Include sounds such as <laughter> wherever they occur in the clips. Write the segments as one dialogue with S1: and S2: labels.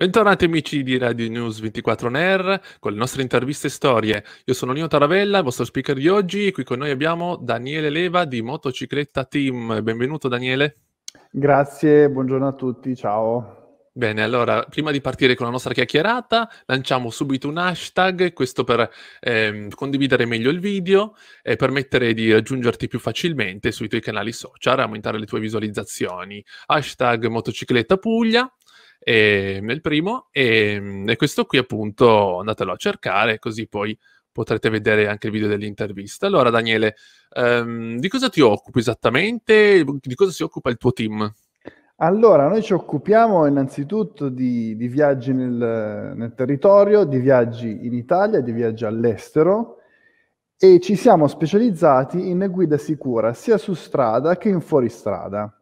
S1: Bentornati amici di Radio News 24 NER con le nostre interviste e storie. Io sono Nino Taravella, il vostro speaker di oggi. Qui con noi abbiamo Daniele Leva di Motocicletta Team. Benvenuto Daniele.
S2: Grazie, buongiorno a tutti, ciao.
S1: Bene, allora, prima di partire con la nostra chiacchierata, lanciamo subito un hashtag, questo per eh, condividere meglio il video e permettere di raggiungerti più facilmente sui tuoi canali social, aumentare le tue visualizzazioni. Hashtag motocicletta Puglia e, ehm, nel primo, e, ehm, e questo qui appunto andatelo a cercare così poi potrete vedere anche il video dell'intervista. Allora, Daniele, um, di cosa ti occupi esattamente? Di cosa si occupa il tuo team?
S2: Allora, noi ci occupiamo innanzitutto di, di viaggi nel, nel, territorio, di viaggi in Italia, di viaggi all'estero e ci siamo specializzati in guida sicura sia su strada che in fuoristrada.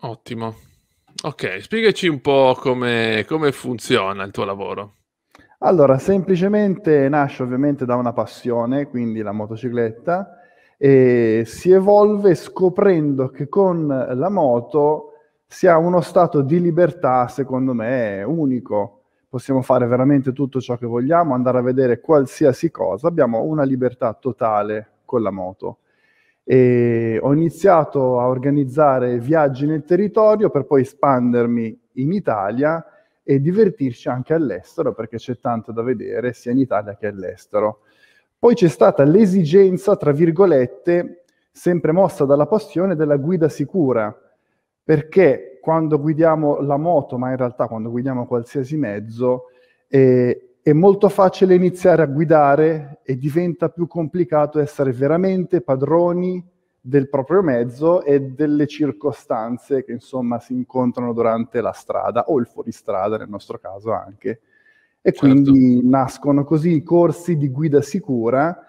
S1: Ottimo. Ok, spiegaci un po' come, come funziona il tuo lavoro.
S2: Allora, semplicemente nasce ovviamente da una passione, quindi la motocicletta, e si evolve scoprendo che con la moto si ha uno stato di libertà, secondo me, unico. Possiamo fare veramente tutto ciò che vogliamo, andare a vedere qualsiasi cosa, abbiamo una libertà totale con la moto. E ho iniziato a organizzare viaggi nel territorio per poi espandermi in Italia e divertirci anche all'estero perché c'è tanto da vedere sia in Italia che all'estero. Poi c'è stata l'esigenza, tra virgolette, sempre mossa dalla passione della guida sicura, perché quando guidiamo la moto, ma in realtà quando guidiamo qualsiasi mezzo, eh, è molto facile iniziare a guidare e diventa più complicato essere veramente padroni del proprio mezzo e delle circostanze che insomma si incontrano durante la strada o il fuoristrada nel nostro caso anche. E certo. quindi nascono così i corsi di guida sicura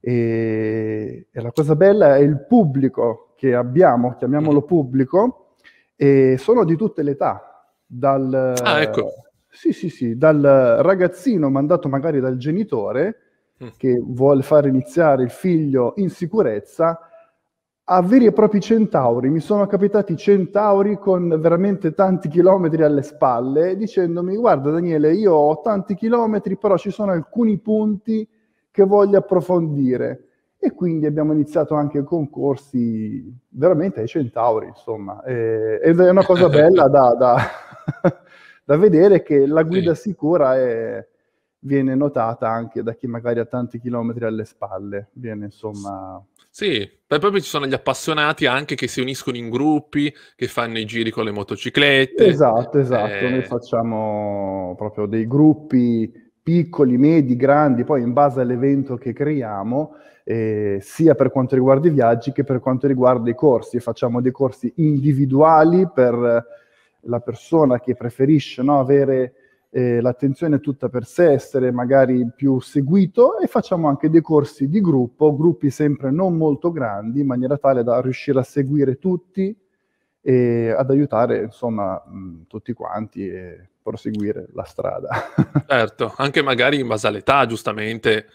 S2: e, e la cosa bella è il pubblico che abbiamo, chiamiamolo mm. pubblico, e sono di tutte le età, dal, ah, ecco. Sì, sì, sì, dal ragazzino mandato magari dal genitore mm. che vuole far iniziare il figlio in sicurezza a veri e propri centauri. Mi sono capitati centauri con veramente tanti chilometri alle spalle dicendomi guarda Daniele, io ho tanti chilometri, però ci sono alcuni punti che voglio approfondire. E quindi abbiamo iniziato anche concorsi veramente ai centauri, insomma. ed è una cosa <laughs> bella da, da da vedere che la guida sì. sicura è, viene notata anche da chi magari ha tanti chilometri alle spalle. Viene insomma.
S1: Sì, poi proprio ci sono gli appassionati anche che si uniscono in gruppi, che fanno i giri con le motociclette. Esatto,
S2: esatto. Eh... Noi facciamo proprio dei gruppi piccoli, medi, grandi, poi in base all'evento che creiamo, eh, sia per quanto riguarda i viaggi che per quanto riguarda i corsi. Facciamo dei corsi individuali per la persona che preferisce no, avere eh, l'attenzione tutta per sé, essere magari più seguito e facciamo anche dei corsi di gruppo, gruppi sempre non molto grandi, in maniera tale da riuscire a seguire tutti e ad aiutare insomma mh, mm, tutti
S1: quanti e proseguire la strada. <laughs> certo, anche magari in base all'età giustamente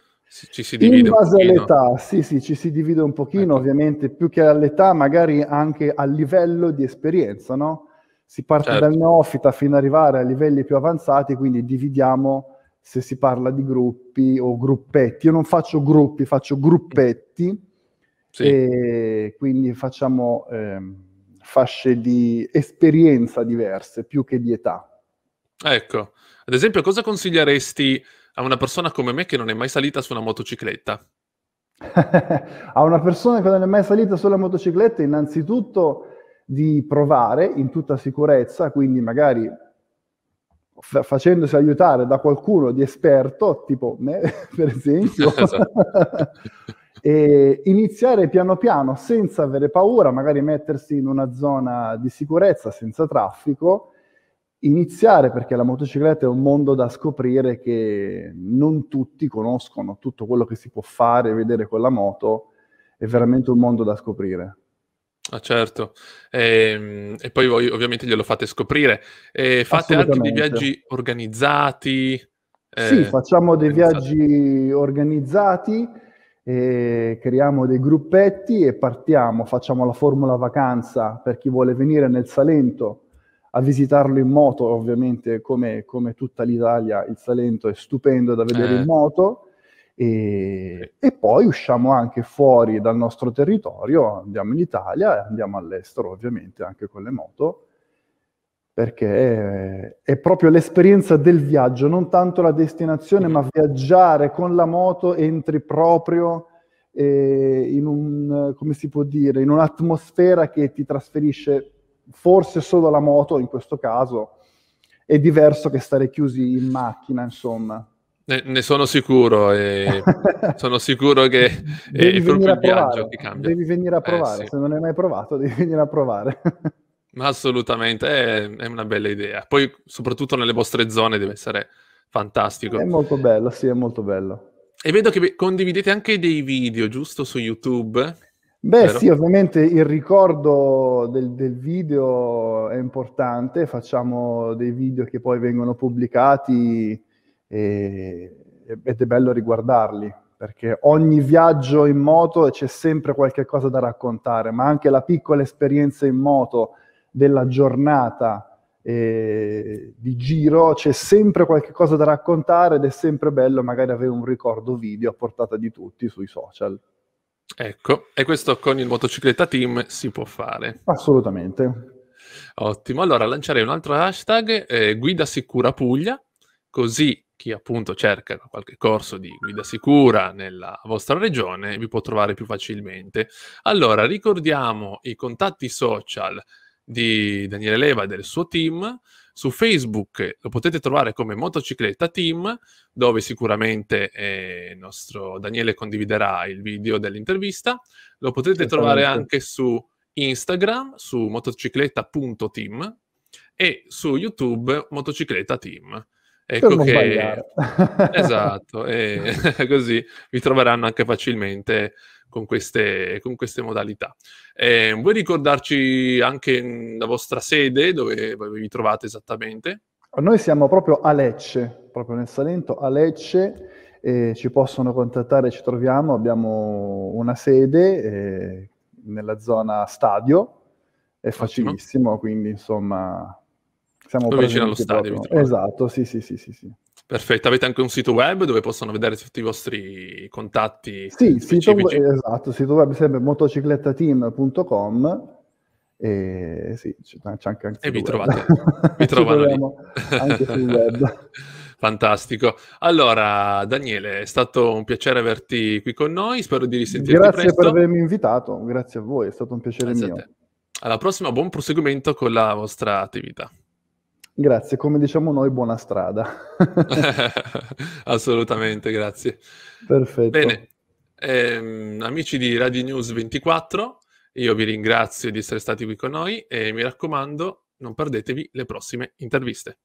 S1: ci si divide in base all'età,
S2: sì, sì, ci si divide un pochino, ecco. ovviamente più che all'età, magari anche a livello di esperienza, no? si parte certo. dal neofita fino ad arrivare a livelli più avanzati, quindi dividiamo se si parla di gruppi o gruppetti. Io non faccio gruppi, faccio gruppetti, sì. e quindi facciamo eh, fasce di esperienza diverse più che di
S1: età. Ecco, ad esempio, cosa consiglieresti a una persona come me che non è mai salita su una motocicletta? <laughs>
S2: a una persona che non è mai salita sulla motocicletta, innanzitutto di provare in tutta sicurezza, quindi magari f- facendosi aiutare da qualcuno di esperto, tipo me <laughs> per esempio, <laughs> esatto. <laughs> e iniziare piano piano senza avere paura, magari mettersi in una zona di sicurezza senza traffico, iniziare perché la motocicletta è un mondo da scoprire che non tutti conoscono, tutto quello che si può fare e vedere con la moto è veramente un mondo da scoprire.
S1: Ah, certo, e, ehm, e, poi voi ovviamente glielo fate scoprire. E fate anche dei viaggi organizzati? Eh, sì,
S2: facciamo dei viaggi organizzati, eh, creiamo dei gruppetti e partiamo, facciamo la formula vacanza per chi vuole venire nel Salento a visitarlo in moto, ovviamente come, come tutta l'Italia il Salento è stupendo da vedere eh. in moto e, e, poi usciamo anche fuori dal nostro territorio, andiamo in Italia e andiamo all'estero ovviamente anche con le moto, perché è, è proprio l'esperienza del viaggio, non tanto la destinazione, ma viaggiare con la moto entri proprio eh, in, un, dire, in un'atmosfera che ti trasferisce forse solo la moto in questo caso, è diverso che stare chiusi in macchina, insomma.
S1: Ne, ne sono sicuro e <laughs> sono sicuro che devi è eh, proprio il viaggio che cambia.
S2: Devi venire a eh, provare, eh, sì. se non hai mai provato devi venire a provare.
S1: <laughs> Ma assolutamente, è, è, una bella idea. Poi soprattutto nelle vostre zone deve essere fantastico. È molto
S2: bello, sì, è molto bello.
S1: E vedo che condividete anche dei video, giusto, su YouTube? Beh Vero? sì,
S2: ovviamente il ricordo del, del, video è importante, facciamo dei video che poi vengono pubblicati e, ed è bello riguardarli perché ogni viaggio in moto c'è sempre qualche cosa da raccontare, ma anche la piccola esperienza in moto della giornata eh, di giro c'è sempre qualche cosa da raccontare ed è sempre bello magari avere un ricordo video a portata di tutti sui social.
S1: Ecco, e questo con il motocicletta team si può fare. Assolutamente. Ottimo, allora lancerei un altro hashtag, eh, Guida Sicura Puglia, così chi appunto cerca qualche corso di guida sicura nella vostra regione vi può trovare più facilmente. Allora, ricordiamo i contatti social di Daniele Leva e del suo team. Su Facebook lo potete trovare come Motocicletta Team, dove sicuramente eh, il nostro Daniele condividerà il video dell'intervista. Lo potete trovare anche su Instagram, su motocicletta.team e su YouTube Motocicletta Team. Ecco che... esatto, e <laughs> <laughs> così vi troveranno anche facilmente con queste, con queste modalità. Eh, vuoi ricordarci anche mm, la vostra sede, dove vi trovate esattamente?
S2: Noi siamo proprio a Lecce, proprio nel Salento, a Lecce, eh, ci possono contattare, ci troviamo, abbiamo una sede eh, nella zona stadio, è facilissimo, quindi insomma siamo vicino allo stadio. Esatto, sì, sì, sì, sì, sì.
S1: Perfetto, avete anche un sito web dove possono vedere tutti i vostri contatti. Sì, sito,
S2: esatto, sito web sempre motociclettateam.com e sì, c'è, anche, anche E vi web. trovate,
S1: <laughs> vi trovano Anche sul web. <laughs> Fantastico. Allora, Daniele, è stato un piacere averti qui con noi, spero di risentirti Grazie presto. per avermi
S2: invitato, grazie a voi, è stato un piacere grazie mio.
S1: Alla prossima, buon proseguimento con la vostra attività.
S2: Grazie, come diciamo noi, buona strada.
S1: <laughs> <laughs> Assolutamente, grazie.
S2: Perfetto. Bene,
S1: ehm, amici di Radio News 24, io vi ringrazio di essere stati qui con noi e mi raccomando, non perdetevi le prossime interviste.